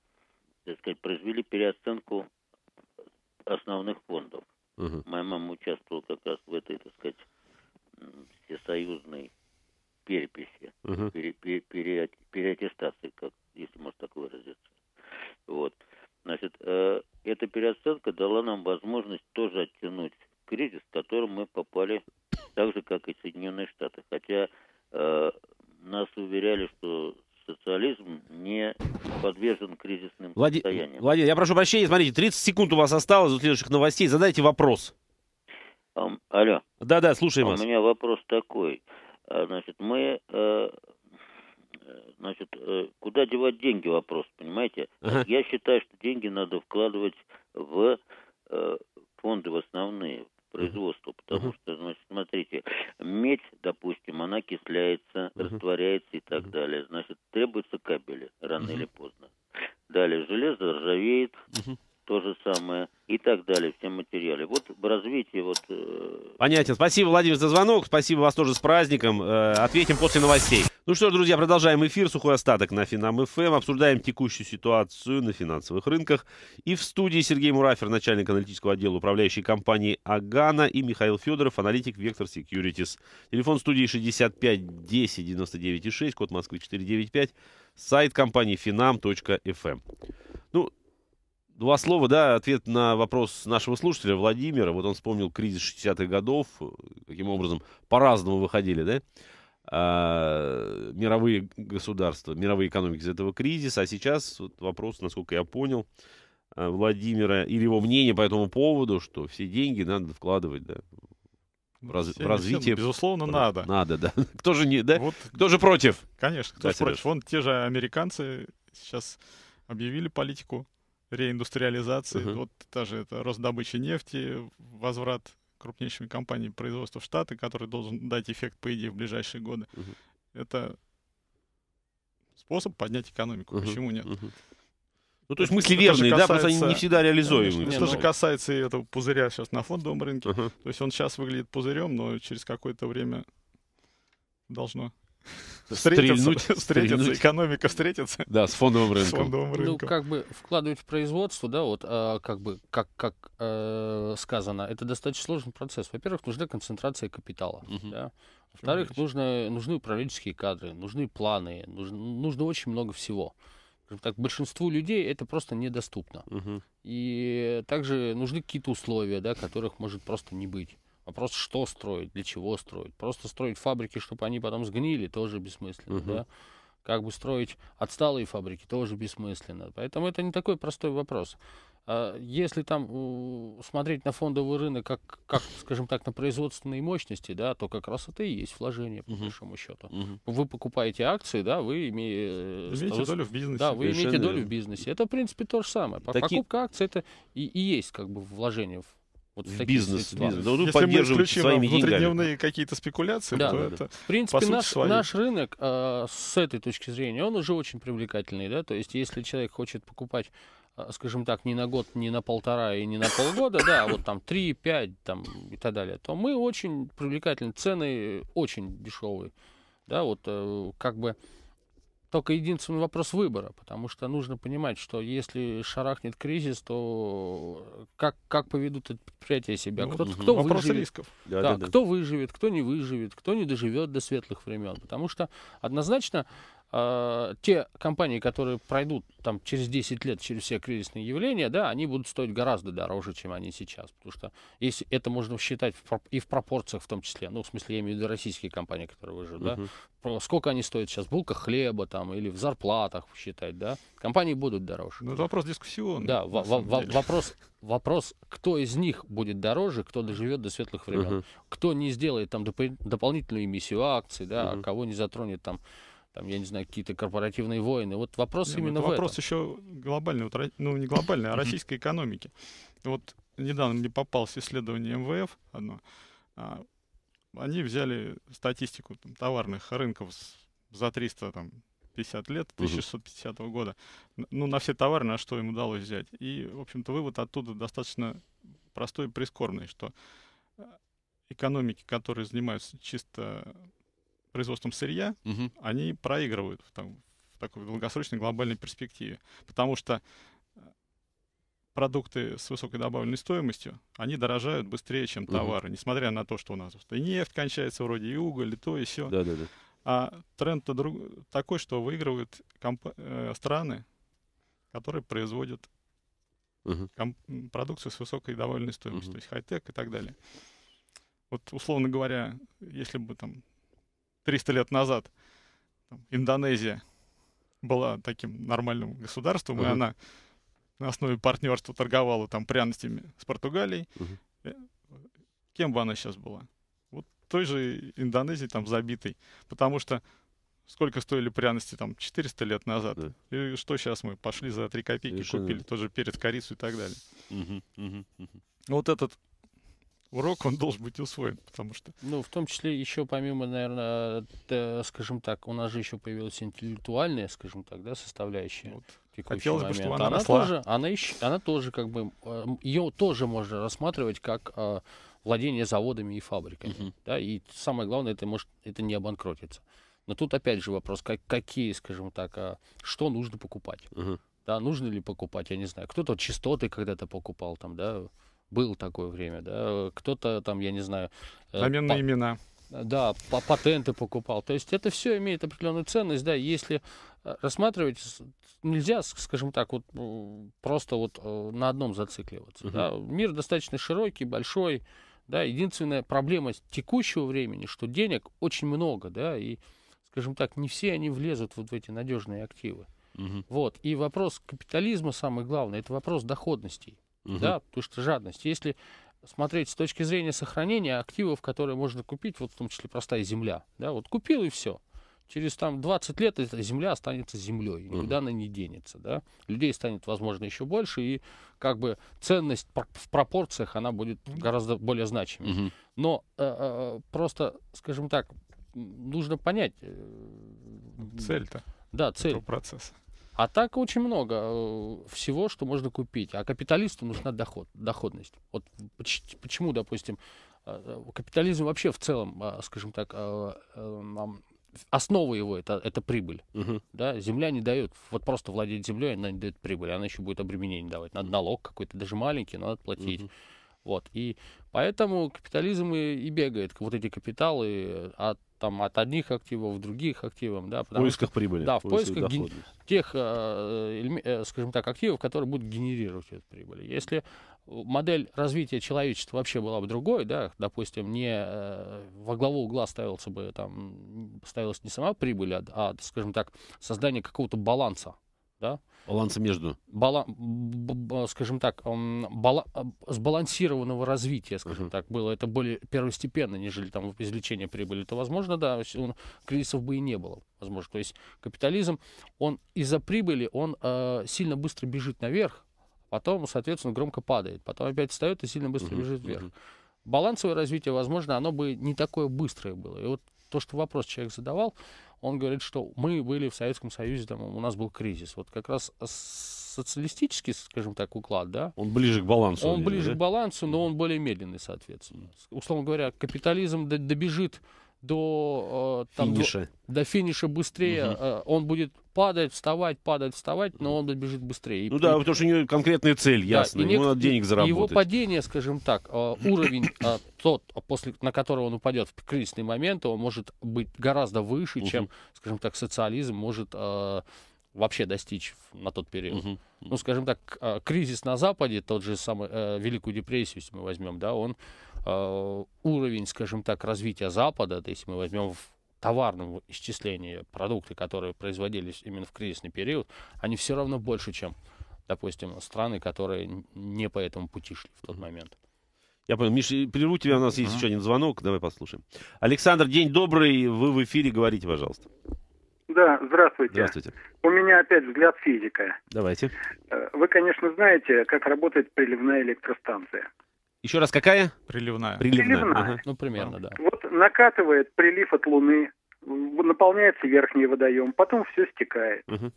так сказать, произвели переоценку основных фондов. Угу. Моя мама участвовала как раз в этой, так сказать, всесоюзной переписи, угу. пере, пере, пере, переаттестации, как, если можно так выразиться. Вот. Значит, э, эта переоценка дала нам возможность тоже оттянуть кризис, в котором мы попали так же, как и Соединенные Штаты. Хотя э, нас уверяли, что социализм не подвержен кризисным Влади... состояниям. Владимир, я прошу прощения, смотрите, 30 секунд у вас осталось до следующих новостей. Задайте вопрос. алло. Да-да, слушаем а вас. У меня вопрос такой. А, значит, мы э, Значит, э, куда девать деньги вопрос, понимаете? Ага. Я считаю, что деньги надо вкладывать в э, фонды в основные производства, потому uh что, значит, смотрите, медь, допустим, она кисляется, uh растворяется и так uh далее, значит, требуются кабели рано uh или поздно. Далее железо ржавеет, uh то же самое и так далее, все материалы. Вот в развитии вот... Э, Понятен. Спасибо, Владимир, за звонок. Спасибо вас тоже с праздником. Ответим после новостей. Ну что ж, друзья, продолжаем эфир. Сухой остаток на Финам ФМ. Эм. Обсуждаем текущую ситуацию на финансовых рынках. И в студии Сергей Мурафер, начальник аналитического отдела управляющей компании Агана, и Михаил Федоров, аналитик Вектор Securities. Телефон студии 65 10 99 6, код Москвы 495, сайт компании finam.fm. Эм. Ну, два слова, да, ответ на вопрос нашего слушателя Владимира. Вот он вспомнил кризис 60-х годов, каким образом по-разному выходили, да? а, мировые государства, мировые экономики из этого кризиса. А сейчас вот вопрос, насколько я понял, а, Владимира или его мнение по этому поводу, что все деньги надо вкладывать да, в, раз, всем, в развитие. Всем, безусловно, про... надо. Надо, да. Кто же не, да? Вот, кто же против? Конечно, кто да, же против. Вон те же американцы сейчас объявили политику реиндустриализации. Угу. Вот даже это рост добычи нефти, возврат крупнейшими компаниями производства в Штаты, который должен дать эффект, по идее, в ближайшие годы. Uh-huh. Это способ поднять экономику. Uh-huh. Почему нет? Uh-huh. Ну, то есть мысли это верные, касается, да, просто они не всегда реализуемые. Это, это же ну. касается и этого пузыря сейчас на фондовом рынке. Uh-huh. То есть он сейчас выглядит пузырем, но через какое-то время должно Стрельнуть, стрельнуть. экономика встретится. Да, с фондовым рынком. С фондовым ну, рынком. Ну, как бы вкладывать в производство, да, вот а, как бы, как, как э, сказано, это достаточно сложный процесс. Во-первых, нужна концентрация капитала, угу. да. Во-вторых, нужно, нужны управленческие кадры, нужны планы, нужно, нужно очень много всего. Так, большинству людей это просто недоступно. Угу. И также нужны какие-то условия, да, которых может просто не быть. Вопрос, что строить, для чего строить. Просто строить фабрики, чтобы они потом сгнили, тоже бессмысленно, угу. да. Как бы строить отсталые фабрики, тоже бессмысленно. Поэтому это не такой простой вопрос. А если там смотреть на фондовый рынок, как, как, скажем так, на производственные мощности, да, то как раз это и есть вложение, по uh-huh. большому счету. Uh-huh. Вы покупаете акции, да, вы имеете... Э, имеете долю в бизнесе. Да, вы имеете долю в бизнесе. Это, в принципе, то же самое. Такие... Покупка акций это и, и есть как бы вложение в вот в бизнес, бизнес. Да, ну, Если мы исключим своими внутридневные какие-то спекуляции, да, то да, это да. В принципе, наш, свою. наш рынок э, с этой точки зрения, он уже очень привлекательный, да, то есть если человек хочет покупать а, скажем так, не на год, не на полтора и не на полгода, да, а вот там 3, 5 там, и так далее, то мы очень привлекательны, цены очень дешевые, да, вот э, как бы только единственный вопрос выбора, потому что нужно понимать, что если шарахнет кризис, то как, как поведут это предприятие себя? Кто, ну, кто вопрос выживет, рисков. Да, да, да, кто выживет, кто не выживет, кто не доживет до светлых времен. Потому что однозначно а, те компании, которые пройдут там через 10 лет через все кризисные явления, да, они будут стоить гораздо дороже, чем они сейчас. Потому что если это можно считать в, и в пропорциях в том числе, ну, в смысле, я имею в виду российские компании, которые выживут, uh-huh. да, сколько они стоят сейчас, булка хлеба там или в зарплатах считать, да, компании будут дороже. Ну, это вопрос дискуссионный. Да, в, в, в, вопрос, вопрос, кто из них будет дороже, кто доживет до светлых времен, uh-huh. кто не сделает там доп- дополнительную эмиссию акций, да, uh-huh. кого не затронет там там, я не знаю, какие-то корпоративные войны. Вот вопрос да, именно в вопрос этом. еще глобальный, вот, ну не глобальный, а российской экономики. Вот недавно мне попалось исследование МВФ одно. А, они взяли статистику там, товарных рынков за 300 там, 50 лет, 1650 угу. года. Ну, на все товары, на что им удалось взять. И, в общем-то, вывод оттуда достаточно простой и прискорбный, что э, экономики, которые занимаются чисто производством сырья, угу. они проигрывают в, там, в такой долгосрочной глобальной перспективе. Потому что э, продукты с высокой добавленной стоимостью, они дорожают быстрее, чем товары, угу. несмотря на то, что у нас и нефть кончается вроде, и уголь, и то, и все. Да, да, да. А тренд-то друг... такой, что выигрывают комп... э, страны, которые производят угу. комп... продукцию с высокой добавленной стоимостью, угу. то есть хай-тек и так далее. Вот, условно говоря, если бы там 300 лет назад там, Индонезия была таким нормальным государством, uh-huh. и она на основе партнерства торговала там пряностями с Португалией, uh-huh. кем бы она сейчас была? Вот той же Индонезии там забитой. Потому что сколько стоили пряности там 400 лет назад. Да. И что сейчас мы пошли за 3 копейки, Совершенно. купили тоже перец, корицу и так далее. Угу, угу, угу. Вот этот урок, он должен быть усвоен, потому что... Ну, в том числе еще помимо, наверное, э, э, скажем так, у нас же еще появилась интеллектуальная, скажем так, да, составляющая. Вот. Хотелось момент. бы, чтобы она, она росла. Тоже, она, еще, она тоже как бы, э, ее тоже можно рассматривать как э, владение заводами и фабриками. Uh -huh. Да, и самое главное, это, может, это не обанкротится. Но тут опять же вопрос, как, какие, скажем так, а, что нужно покупать. Uh -huh. Да, нужно ли покупать, я не знаю. Кто-то частоты когда-то покупал там, да, было такое время, да. Э, кто-то там, я не знаю... Э, Замен на по... имена. Да, по патенты покупал. То есть это все имеет определенную ценность, да. Если э, рассматривать, нельзя, скажем так, вот просто вот на одном зацикливаться. Угу. Да. Мир достаточно широкий, большой, да. Единственная проблема текущего времени, что денег очень много, да, и, скажем так, не все они влезут вот в эти надежные активы. Угу. Вот. И вопрос капитализма самый главный, это вопрос доходностей. Угу. Да, потому что жадность. Если смотреть с точки зрения сохранения активов, которые можно купить, вот в том числе простая земля, да, вот купил и все. Через там 20 лет эта земля останется землей, никуда угу. она не денется, да. Людей станет, возможно, еще больше, и как бы ценность в пропорциях она будет гораздо более значимой. Угу. Но э, э, э, просто, скажем так, нужно понять цель-то. Да, цель. Этого процесса. А так очень много э, всего, что можно купить. А капиталисту нужна доход, доходность. Вот почему, допустим, э, э, капитализм вообще в целом, скажем так, основа его это, это прибыль. Угу. Да? Земля не дает, вот просто владеть землей, она не дает прибыль, она еще будет обременение давать. Надо налог какой-то, даже маленький, надо платить. Угу. Вот. И поэтому капитализм и, и бегает. Вот эти капиталы от там от одних активов в других активов, да, в поисках что, прибыли, да, в поисках ген, тех, э, э, скажем так, активов, которые будут генерировать эту прибыль. Если модель развития человечества вообще была бы другой, да, допустим, не э, во главу угла ставился бы там ставилась не сама прибыль, а, а скажем так, создание какого-то баланса да? Баланса между. Бала... Скажем так, бала... Э, сбалансированного развития, скажем uh-huh. так, было. Это более первостепенно, нежели там извлечение прибыли. То, возможно, да, кризисов бы и не было. Возможно. То есть капитализм, он из-за прибыли, он э, сильно быстро бежит наверх, потом, соответственно, громко падает, потом опять встает и сильно быстро uh-huh. бежит вверх. Uh-huh. Балансовое развитие, возможно, оно бы не такое быстрое было. И вот то, что вопрос человек задавал, он говорит, что мы были в Советском Союзе, там, у нас был кризис. Вот как раз социалистический, скажем так, уклад, да? Он ближе к балансу. Он ближе да? к балансу, но он более медленный, соответственно. Условно говоря, капитализм добежит до, э, там, финиша. До, до финиша быстрее, угу. э, он будет падает, вставать, падает, вставать, но он бежит быстрее. Ну и, да, потому что у него конкретная цель, ясно, да, ему нек... надо денег заработать. Его падение, скажем так, а, уровень а, тот, а, после, на которого он упадет в кризисный момент, он может быть гораздо выше, чем, скажем так, социализм может вообще достичь на тот период. Угу. Ну, скажем так, кризис на Западе, тот же самый э, Великую депрессию, если мы возьмем, да, он уровень, скажем так, развития Запада, да, если мы возьмем в товарном исчислении продукты, которые производились именно в кризисный период, они все равно больше, чем, допустим, страны, которые не по этому пути шли в тот момент. Я понял. Миша, прерву тебя, у нас есть uh-huh. еще один звонок, давай послушаем. Александр, день добрый, вы в эфире, говорите, пожалуйста. Да, здравствуйте. Здравствуйте. У меня опять взгляд физика. Давайте. Э, вы, конечно, знаете, как работает приливная электростанция. Еще раз какая? Приливная. Приливная. Приливная. Ага. Ну, примерно, да накатывает прилив от Луны, наполняется верхний водоем, потом все стекает. Угу.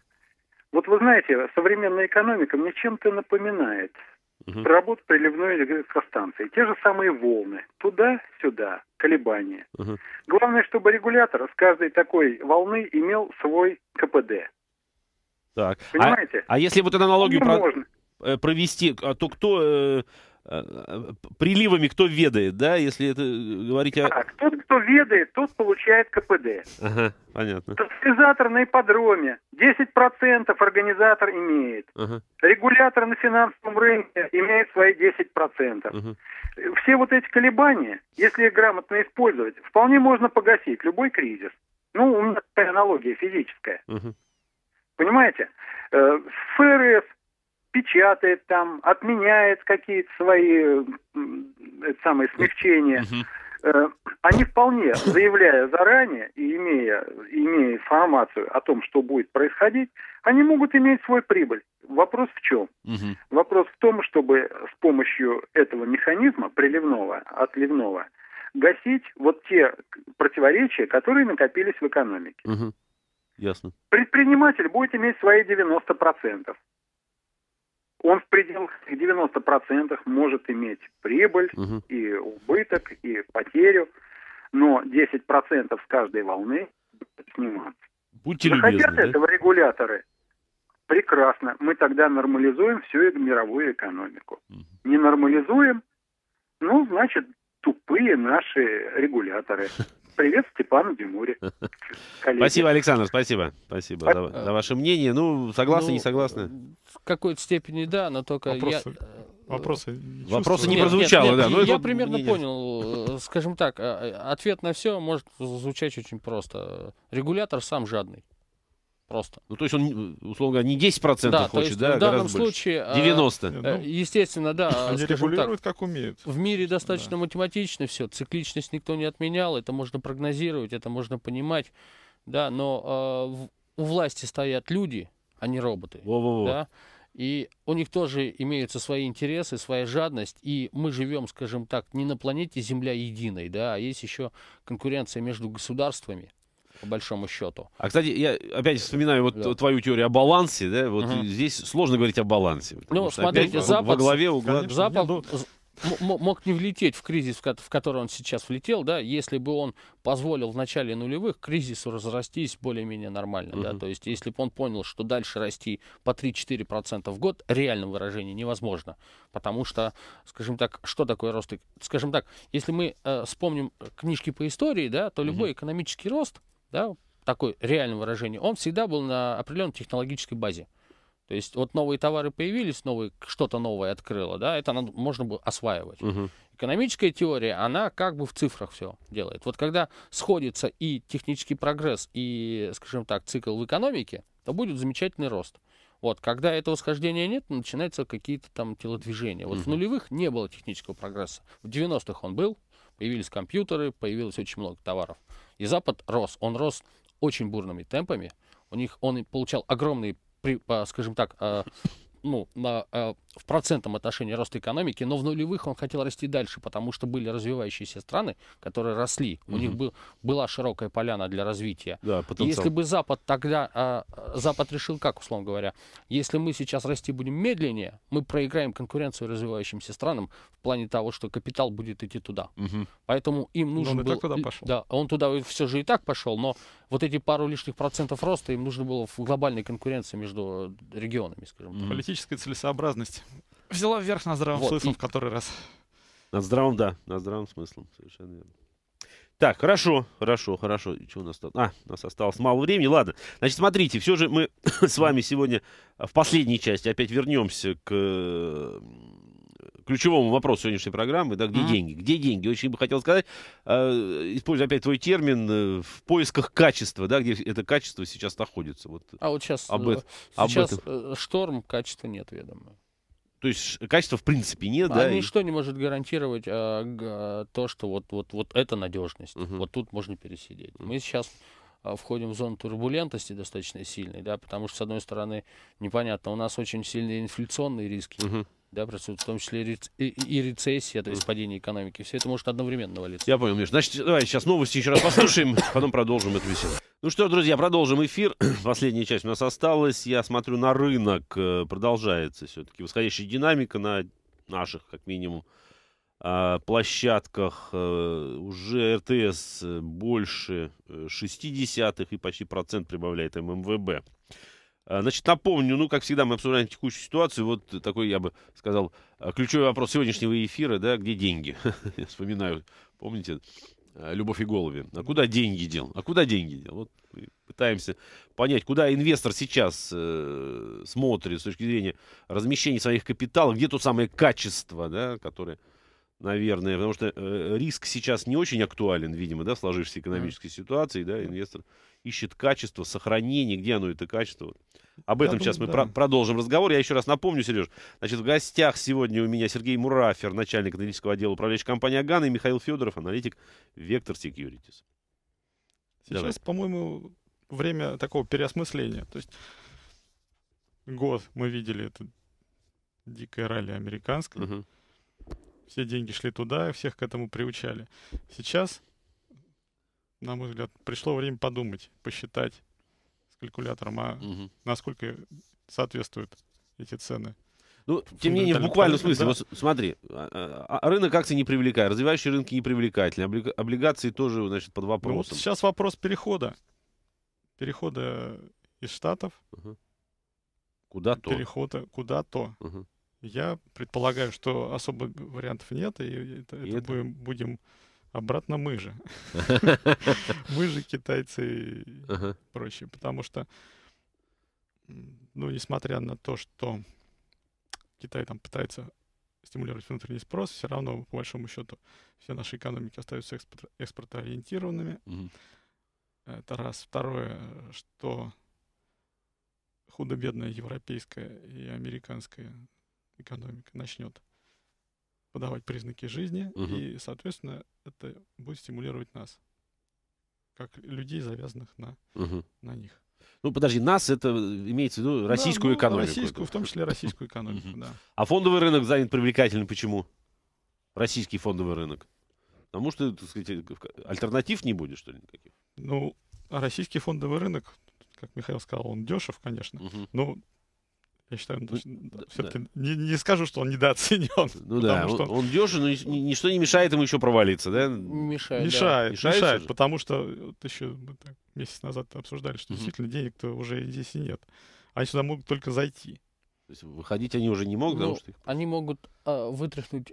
Вот вы знаете, современная экономика мне чем-то напоминает угу. работу приливной электростанции. Те же самые волны. Туда-сюда. Колебания. Угу. Главное, чтобы регулятор с каждой такой волны имел свой КПД. Так. А, Понимаете? А, а если вот эту аналогию... про... Можно э, провести, а то кто э, Э, э, приливами кто ведает, да, если это э, говорить о... Так, тот, кто ведает, тот получает КПД. Ага, понятно. Тотализатор на ипподроме 10% организатор имеет. Ага. Регулятор на финансовом рынке имеет свои 10%. Ага. Все вот эти колебания, если их грамотно использовать, вполне можно погасить любой кризис. Ну, у меня такая аналогия физическая. Ага. Понимаете? ФРС печатает там, отменяет какие-то свои самые смягчения. Э, они вполне, заявляя заранее и имея, имея информацию о том, что будет происходить, они могут иметь свой прибыль. Вопрос в чем? Вопрос в том, чтобы с помощью этого механизма приливного, отливного, гасить вот те противоречия, которые накопились в экономике. Ясно. Предприниматель будет иметь свои 90% он в пределах 90% может иметь прибыль угу. и убыток, и потерю, но 10% с каждой волны сниматься. Будьте Захотят любезны, хотят да? этого регуляторы. Прекрасно. Мы тогда нормализуем всю мировую экономику. Угу. Не нормализуем, ну, значит, тупые наши регуляторы. Привет Степану Демуре. Спасибо, Александр, спасибо. Спасибо за, а, за ваше мнение. Ну, согласны, ну, не согласны? В какой-то степени да, но только Вопросы. я... Вопросы, э, Вопросы не нет, прозвучало, нет, нет, да. Ну, но я это примерно мнение. понял, э, скажем так, а, э, ответ на все может звучать очень просто. Регулятор сам жадный. Просто. Ну, то есть он, э, условно говоря, не 10% да, хочет, есть, да, в данном больше. случае... 90%. А, э, ну, естественно, да. Они регулируют, так, как умеют. В мире достаточно да. математично все. Цикличность никто не отменял. Это можно прогнозировать, это можно понимать. Да, но э, у власти стоят люди, а не роботы. Во-во-во. Да? И у них тоже имеются свои интересы, своя жадность. И мы живем, скажем так, не на планете Земля единой, да, а есть еще конкуренция между государствами по большому счету. А, кстати, я опять вспоминаю вот да. твою теорию о балансе, да, вот угу. здесь сложно говорить о балансе. Ну, что смотрите, опять Запад... Во главе угла... Запад... Нет, ну, ну. мог не влететь в кризис, в который он сейчас влетел, да, если бы он позволил в начале нулевых кризису разрастись более-менее нормально, uh да, то есть если бы он понял, что дальше расти по 3-4% в год, реальном выражении невозможно, потому что, скажем так, что такое рост? Скажем так, если мы э, вспомним книжки по истории, да, то любой uh экономический рост да, такое реальное выражение, он всегда был на определенной технологической базе. То есть вот новые товары появились, новые, что-то новое открыло, да, это надо, можно было осваивать. Угу. Экономическая теория, она как бы в цифрах все делает. Вот когда сходится и технический прогресс, и, скажем так, цикл в экономике, то будет замечательный рост. Вот, когда этого схождения нет, начинаются какие-то там телодвижения. Вот угу. в нулевых не было технического прогресса. В 90-х он был, Появились компьютеры, появилось очень много товаров. И Запад рос. Он рос очень бурными темпами. У них он получал огромные, а, скажем так, а, ну, на а, в процентном отношении рост экономики, но в нулевых он хотел расти дальше, потому что были развивающиеся страны, которые росли. У mm них был, была широкая поляна для развития. Да, потенциал. если бы Запад тогда... А, Запад решил как, условно говоря? Если мы сейчас расти будем медленнее, мы проиграем конкуренцию развивающимся странам в плане того, что капитал будет идти туда. Угу. Поэтому им нужно было. он был... И так туда пошел. Да, он туда все же и так пошел, но вот эти пару лишних процентов роста им нужно было в глобальной конкуренции между э, регионами, скажем так. mm Политическая целесообразность взяла вверх на здравом вот. смыслом и... в который раз. На здравом да, на здравом смыслом, совершенно верно. Так, хорошо, хорошо, хорошо. что у нас там? А, у нас осталось мало времени. Ладно. Значит, смотрите, все же мы с вами сегодня в последней части опять вернемся к ключевому вопросу сегодняшней программы, да, где mm-hmm. деньги? Где деньги? Очень бы хотел сказать, э, используя опять твой термин, э, в поисках качества, да, где это качество сейчас находится. Вот а вот э, сейчас, об, э, сейчас об этом. шторм, качества нет, ведомо. То есть э, качества в принципе нет, а да? Ничто и... не может гарантировать а, то, что вот, вот, вот это надежность. Угу. Вот тут можно пересидеть. Угу. Мы сейчас а, входим в зону турбулентности достаточно сильной, да, потому что, с одной стороны, непонятно, у нас очень сильные инфляционные риски. Угу да, в том числе и, рецессия, то есть падение экономики. Все это может одновременно навалиться. Я понял, Миш. Значит, давай сейчас новости еще раз послушаем, потом продолжим эту весело. Ну что друзья, продолжим эфир. Последняя часть у нас осталась. Я смотрю на рынок. Э, продолжается все-таки восходящая динамика на наших, как минимум, а, площадках. Э, уже РТС э, больше 60 и почти процент прибавляет ММВБ. А, значит, напомню, ну, как всегда, мы обсуждаем текущую ситуацию. Вот такой, я бы сказал, а, ключевой вопрос сегодняшнего эфира, да, где деньги? Я вспоминаю, помните, а, Любовь и голове. А куда деньги дел? А куда деньги дел? Вот пытаемся понять, куда инвестор сейчас э, смотрит с точки зрения размещения своих капиталов, где то самое качество, да, которое, наверное, потому что э, риск сейчас не очень актуален, видимо, да, в сложившейся экономической ситуации, да, инвестор ищет качество, сохранение, где оно это качество. Вот. Об этом Я сейчас думаю, мы да. про- продолжим разговор. Я еще раз напомню, Сереж. Значит, в гостях сегодня у меня Сергей Мурафер, начальник аналитического отдела управляющей компании «Агана», и Михаил Федоров, аналитик «Вектор Securities». Сейчас, по-моему, время такого переосмысления. То есть год мы видели это дикое ралли американское. Угу. Все деньги шли туда, всех к этому приучали. Сейчас, на мой взгляд, пришло время подумать, посчитать, калькулятором, а угу. насколько соответствуют эти цены. Ну, тем не менее, в буквальном смысле, да? вот смотри, а, а, а, рынок акций не привлекает, развивающие рынки не привлекательны, облигации тоже, значит, под вопросом. Ну, вот сейчас вопрос перехода. Перехода из Штатов. Угу. Куда-то. Перехода куда-то. Угу. Я предполагаю, что особо вариантов нет, и это, и это, это... будем Обратно мы же. Мы же китайцы проще, Потому что, ну, несмотря на то, что Китай там пытается стимулировать внутренний спрос, все равно, по большому счету, все наши экономики остаются экспорт, экспортоориентированными. Это раз. Второе, что худо-бедная европейская и американская экономика начнет подавать признаки жизни, угу. и, соответственно, это будет стимулировать нас, как людей, завязанных на, угу. на них. Ну, подожди, нас это э, имеется в виду российскую да, ну, экономику. Российскую, в том числе российскую экономику, да. А фондовый рынок занят привлекательным почему? Российский фондовый рынок. Потому что, так сказать, э, альтернатив не будет, что ли, никаких? Ну, а российский фондовый рынок, как Михаил сказал, он дешев, конечно. Угу. Но я считаю, ну, все-таки да. не, не скажу, что он недооценен. Ну да, что... он, он дешев, но ничто не мешает ему еще провалиться, да? Мешает. Мешает, да. мешает, мешает потому что вот еще мы так, месяц назад обсуждали, что угу. действительно денег-то уже здесь и нет. Они сюда могут только зайти. То есть выходить они уже не могут, ну, потому что их... Они могут э, вытряхнуть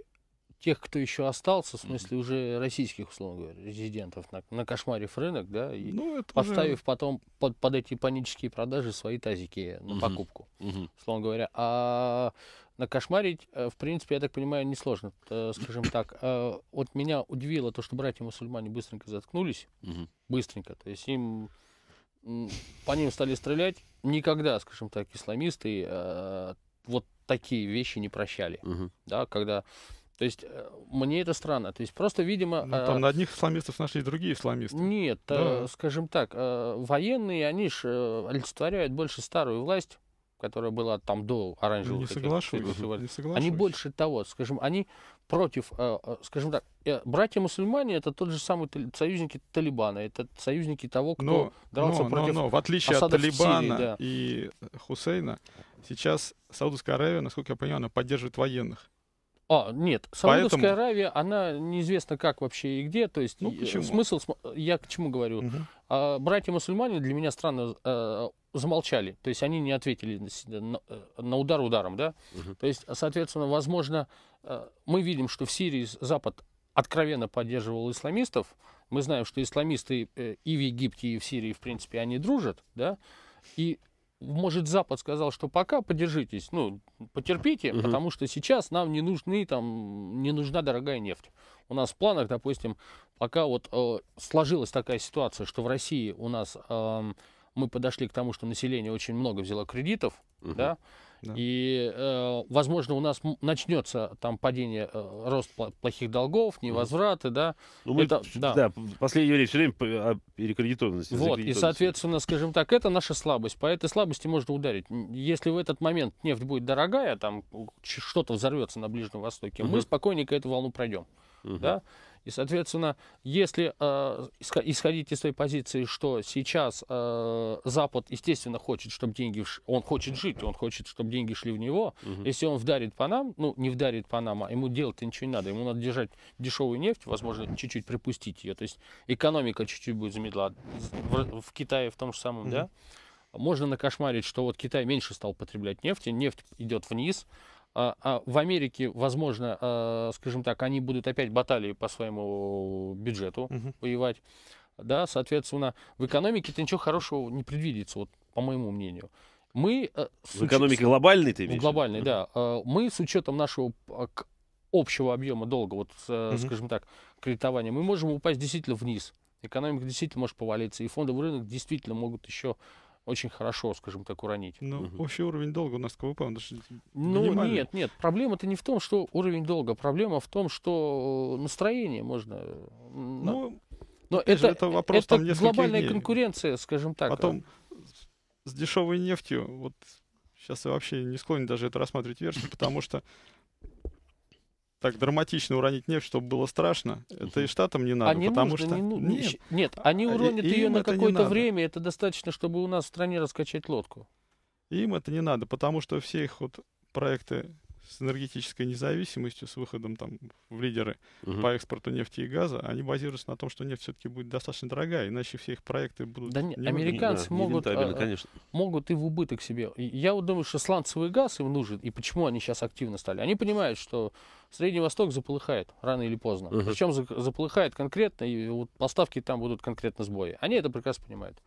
тех, кто еще остался, в смысле уже российских, условно говоря, резидентов, на, на кошмаре рынок, да, и ну, поставив уже... потом под, под эти панические продажи свои тазики на покупку, условно говоря. А на кошмарить, э, в принципе, я так понимаю, несложно, э, скажем так. Э, вот меня удивило то, что братья-мусульмане быстренько заткнулись, быстренько, то есть им по ним стали стрелять. Никогда, скажем так, исламисты вот такие вещи не прощали. Да, когда то есть э, мне это странно. То есть просто, видимо... Ну, там э, на одних исламистов нашли другие исламисты. Нет, да. э, скажем так, э, военные, они же э, олицетворяют больше старую власть, которая была там до ну, оранжевого. Не таких, соглашусь, не Они больше того, скажем, они против, э, э скажем так, э, братья-мусульмане это тот же самый тали, союзники Талибана, это союзники того, кто но, дрался но, против но, но, в отличие от Талибана Сирии, да. и Хусейна, сейчас Саудовская Аравия, насколько я понимаю, она поддерживает военных. А, нет, Саудовская Поэтому... Аравия, она неизвестно как вообще и где. То есть ну, почему? смысл, я к чему говорю. Угу. А, братья-мусульмане для меня странно э, замолчали. То есть они не ответили на, э, на удар ударом. Да? Угу. То есть, соответственно, возможно, э, мы видим, что в Сирии Запад откровенно поддерживал исламистов. Мы знаем, что исламисты и в Египте, и в Сирии, в принципе, они дружат. Да? И может, Запад сказал, что пока подержитесь, ну, потерпите, угу. потому что сейчас нам не нужны, там, не нужна дорогая нефть. У нас в планах, допустим, пока вот э, сложилась такая ситуация, что в России у нас э, мы подошли к тому, что население очень много взяло кредитов, угу. да, и, э, возможно, у нас начнется там падение, э, рост плохих долгов, невозвраты, да. Ну, мы, это, да. да, в последнее время все время о а, перекредитованности. Вот, и, соответственно, скажем так, это наша слабость. По этой слабости можно ударить. Если в этот момент нефть будет дорогая, там что-то взорвется на Ближнем Востоке, угу. мы спокойненько эту волну пройдем. Угу. Да? И, соответственно, если э, исходить из той позиции, что сейчас э, Запад, естественно, хочет, чтобы деньги, он хочет жить, он хочет, чтобы деньги шли в него. Угу. Если он вдарит по нам, ну, не вдарит по нам, а ему делать-то ничего не надо, ему надо держать дешевую нефть, возможно, чуть-чуть припустить ее. То есть экономика чуть-чуть будет замедла. В, в Китае в том же самом, угу. да? Можно накошмарить, что вот Китай меньше стал потреблять нефти, нефть идет вниз, а, а в Америке, возможно, а, скажем так, они будут опять баталии по своему бюджету угу. воевать. Да, соответственно, в экономике-то ничего хорошего не предвидится, вот, по моему мнению. Мы, э, в экономике глобальной ты видишь? Глобальной, да. Мы с учетом нашего общего объема долга, вот, угу. скажем так, кредитования, мы можем упасть действительно вниз. Экономика действительно может повалиться, и фондовый рынок действительно могут еще очень хорошо, скажем так, уронить. Но угу. общий уровень долга у нас КВП, он даже Ну, нет, нет, проблема-то не в том, что уровень долга, проблема в том, что э, настроение можно... Э, ну, но это, же, это вопрос это там глобальная дней. конкуренция, скажем так. А. Потом с дешевой нефтью, вот сейчас я вообще не склонен даже это рассматривать версию, потому что так драматично уронить нефть, чтобы было страшно, это и штатам не надо, а не потому нужно, что... Не, ну, нет. нет, а, они уронят и, ее на какое-то время, это достаточно, чтобы у нас в стране раскачать лодку. Им это не надо, потому что все их вот проекты с энергетической независимостью, с выходом там в лидеры угу. по экспорту нефти и газа, они базируются на том, что нефть все-таки будет достаточно дорогая, иначе все их проекты будут... Да не, не американцы да, могут, а, конечно. могут и в убыток себе. Я вот думаю, что сланцевый газ им нужен, и почему они сейчас активно стали. Они понимают, что Средний Восток заполыхает рано или поздно. Угу. Причем заполыхает конкретно, и вот поставки там будут конкретно сбои. Они это прекрасно понимают.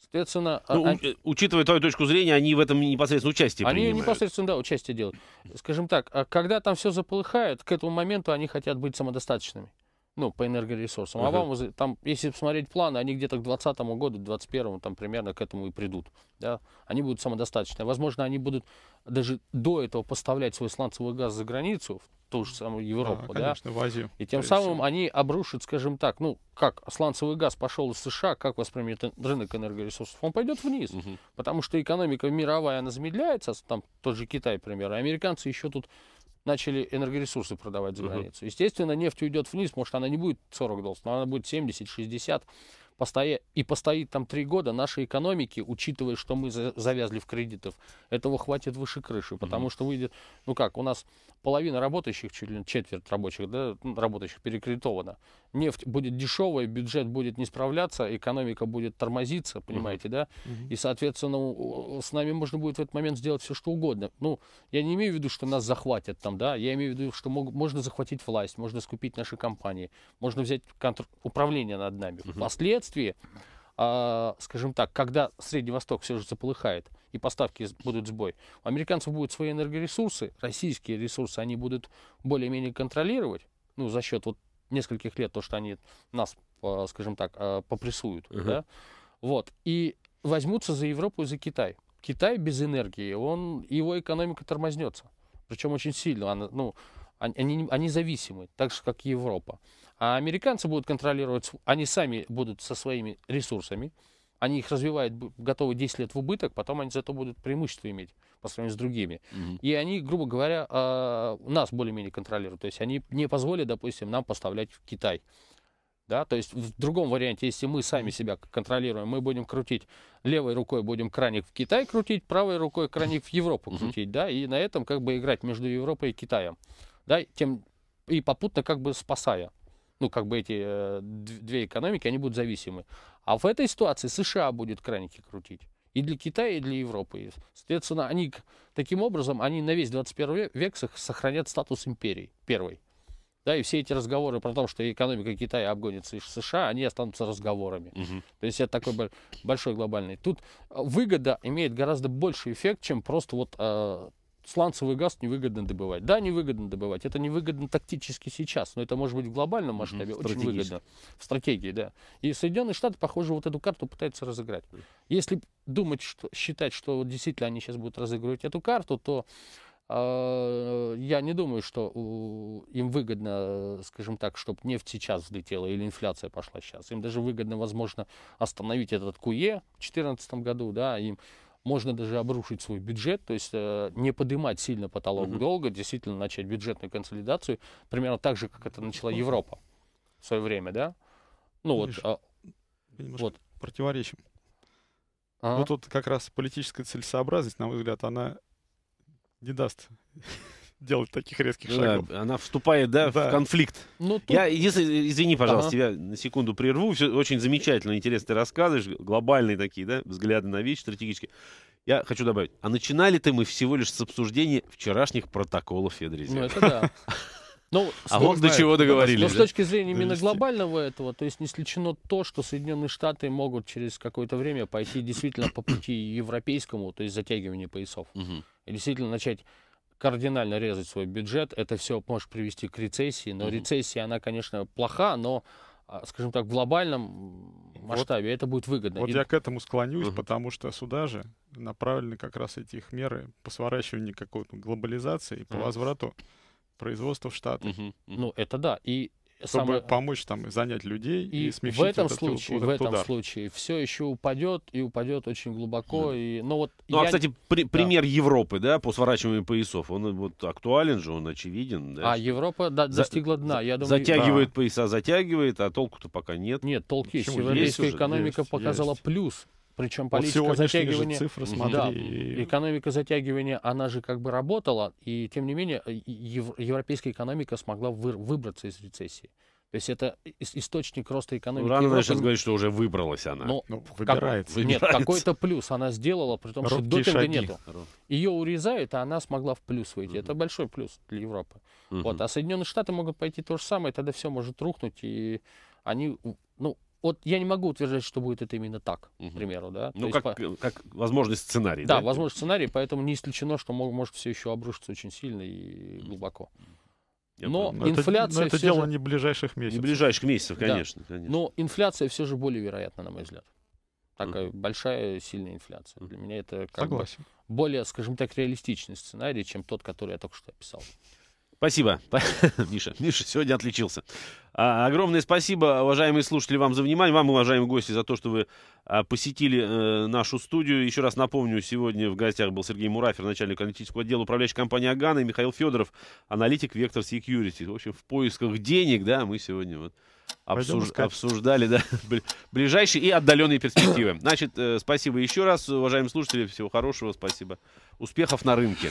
Соответственно, а, ну, они, э, учитывая твою точку зрения, они в этом непосредственно участие они принимают. Они непосредственно, да, участие делают. Скажем так, а когда там все заполыхает, к этому моменту они хотят быть самодостаточными ну, по энергоресурсам. Uh-huh. А вам, там, если посмотреть планы, они где-то к 2020 году, 2021 там примерно к этому и придут. Да? Они будут самодостаточны. Возможно, они будут даже до этого поставлять свой сланцевый газ за границу, в ту же самую Европу. Да, конечно, да? в Азию. И тем самым всего. они обрушат, скажем так, ну, как сланцевый газ пошел из США, как воспримет рынок энергоресурсов? Он пойдет вниз, Uh -huh. потому что экономика мировая, она замедляется, там тот же Китай, например, а американцы еще тут начали энергоресурсы продавать за границу. Естественно, нефть уйдет вниз, может, она не будет 40 долларов, но она будет 70, 60 постоя... и постоит там три года нашей экономики, учитывая, что мы завязли в кредитов, этого хватит выше крыши, потому mm-hmm. что выйдет, ну как, у нас половина работающих, чуть ли четверть рабочих, да, ну, работающих перекредитована. Нефть будет дешевая, бюджет будет не справляться, экономика будет тормозиться, понимаете, mm-hmm. да? Mm-hmm. И, соответственно, с нами можно будет в этот момент сделать все, что угодно. Ну, я не имею в виду, что нас захватят там, да, я имею в виду, что мог... можно захватить власть, можно скупить наши компании, можно взять контр... управление над нами. Mm-hmm. Впоследствии впоследствии, а, скажем так, когда Средний Восток все же заполыхает и поставки будут сбой, у американцев будут свои энергоресурсы, российские ресурсы они будут более-менее контролировать, ну, за счет вот нескольких лет, то, что они нас, а, скажем так, а, попрессуют, uh-huh. да, вот, и возьмутся за Европу и за Китай. Китай без энергии, он, его экономика тормознется. Причем очень сильно. Она, ну, они, они зависимы, так же, как и Европа. А американцы будут контролировать, они сами будут со своими ресурсами, они их развивают, готовы 10 лет в убыток, потом они зато будут преимущество иметь по сравнению с другими. mm И они, грубо говоря, а, нас более-менее контролируют. То есть они не позволят, допустим, нам поставлять в Китай. Да, то есть в другом варианте, если мы сами себя контролируем, мы будем крутить левой рукой будем краник в Китай крутить, правой рукой краник в Европу крутить, mm да, и на этом как бы играть между Европой и Китаем да, тем и попутно как бы спасая. Ну, как бы эти э, две экономики, они будут зависимы. А в этой ситуации США будет краники крутить. И для Китая, и для Европы. Соответственно, они таким образом, они на весь 21 век сохранят статус империи первой. Да, и все эти разговоры про то, что экономика Китая обгонится из США, они останутся разговорами. Угу. То есть это такой большой глобальный. Тут выгода имеет гораздо больший эффект, чем просто вот э, сланцевый газ невыгодно добывать. Да, невыгодно добывать. Это невыгодно тактически сейчас, но это может быть в глобальном масштабе mm очень выгодно. В стратегии, да. И Соединенные Штаты, похоже, вот эту карту пытаются разыграть. Если думать, что, считать, что вот действительно они сейчас будут разыгрывать эту карту, то а, я не думаю, что им выгодно, скажем так, чтобы нефть сейчас взлетела или инфляция пошла сейчас. Им даже выгодно, возможно, остановить этот КУЕ e в 2014 году, да, им можно даже обрушить свой бюджет, то есть э, не поднимать сильно потолок угу. долга, действительно начать бюджетную консолидацию, примерно так же, как это начала Европа в свое время, да? Ну вот, а, вот. противоречим. А? Вот тут как раз политическая целесообразность, на мой взгляд, она не даст делать таких резких да, шагов. Она вступает, да, да. в конфликт. Ну, тут... Я, если, извини, пожалуйста, ага. тебя на секунду прерву. Все очень замечательно, интересно ты рассказываешь. Глобальные такие, да, взгляды на вещи стратегические. Я хочу добавить, а начинали ты мы всего лишь с обсуждения вчерашних протоколов Федрезерва. Ну, это да. Ну, а вот до чего договорились. Но ну, да? с точки зрения именно глобального этого, то есть не исключено то, что Соединенные Штаты могут через какое-то время пойти действительно по пути европейскому, то есть затягивание поясов. Угу. И действительно начать кардинально резать свой бюджет. Это все может привести к рецессии. Но mm-hmm. рецессия, она, конечно, плоха, но а, скажем так, в глобальном масштабе вот, это будет выгодно. Вот И... я к этому склонюсь, угу. потому что сюда же направлены как раз эти их меры по сворачиванию какой-то глобализации, и по угу. возврату производства в Штаты. Угу. Ну, это да. И чтобы самое... помочь там занять людей и, и смягчить в этом этот, случае, вот, в этом случае все еще упадет и упадет очень глубоко. Да. И, но ну, вот ну, а, я... а, кстати, при, да. пример Европы, да, по сворачиванию поясов, он вот актуален же, он очевиден. Да? А Европа да, достигла дна. Я думаю... Затягивает да. пояса, затягивает, а толку-то пока нет. Нет, толк есть. Европейская экономика есть, показала есть. плюс причем политика вот затягивания... цифры, смотри. Да, экономика затягивания, она же как бы работала, и тем не менее э, ев... европейская экономика смогла вы... выбраться из рецессии. То есть это источник роста экономики. Ну, рано Европы... сейчас говорить, что уже выбралась она. Но ну, выбирается. Как... Нет, какой-то плюс она сделала, при том, Робкие что допинга шаги. нету. Ее урезают, а она смогла в плюс выйти. Угу. Это большой плюс для Европы. Угу. Вот. А Соединенные Штаты могут пойти то же самое, тогда все может рухнуть, и они ну, вот я не могу утверждать, что будет это именно так, угу. к примеру, да. Ну, как, есть, как возможный сценарий. Да, да возможный сценарий, поэтому не исключено, что может все еще обрушиться очень сильно и глубоко. Я но понимаю. инфляция... Но это, но это дело же... не ближайших месяцев. Не ближайших месяцев, конечно, да. конечно. Но инфляция все же более вероятна, на мой взгляд. Такая mm. большая, сильная инфляция. Для меня это как Согласен. Бы более, скажем так, реалистичный сценарий, чем тот, который я только что описал. Спасибо, Миша. Миша сегодня отличился. А, огромное спасибо, уважаемые слушатели, вам за внимание, вам, уважаемые гости, за то, что вы а, посетили э, нашу студию. Еще раз напомню, сегодня в гостях был Сергей Мурафер, начальник аналитического отдела управляющей компании «Агана», и Михаил Федоров, аналитик «Вектор Security». В общем, в поисках денег, да, мы сегодня вот обсуж... обсуждали, да, ближайшие и отдаленные перспективы. Значит, э, спасибо еще раз, уважаемые слушатели, всего хорошего, спасибо. Успехов на рынке.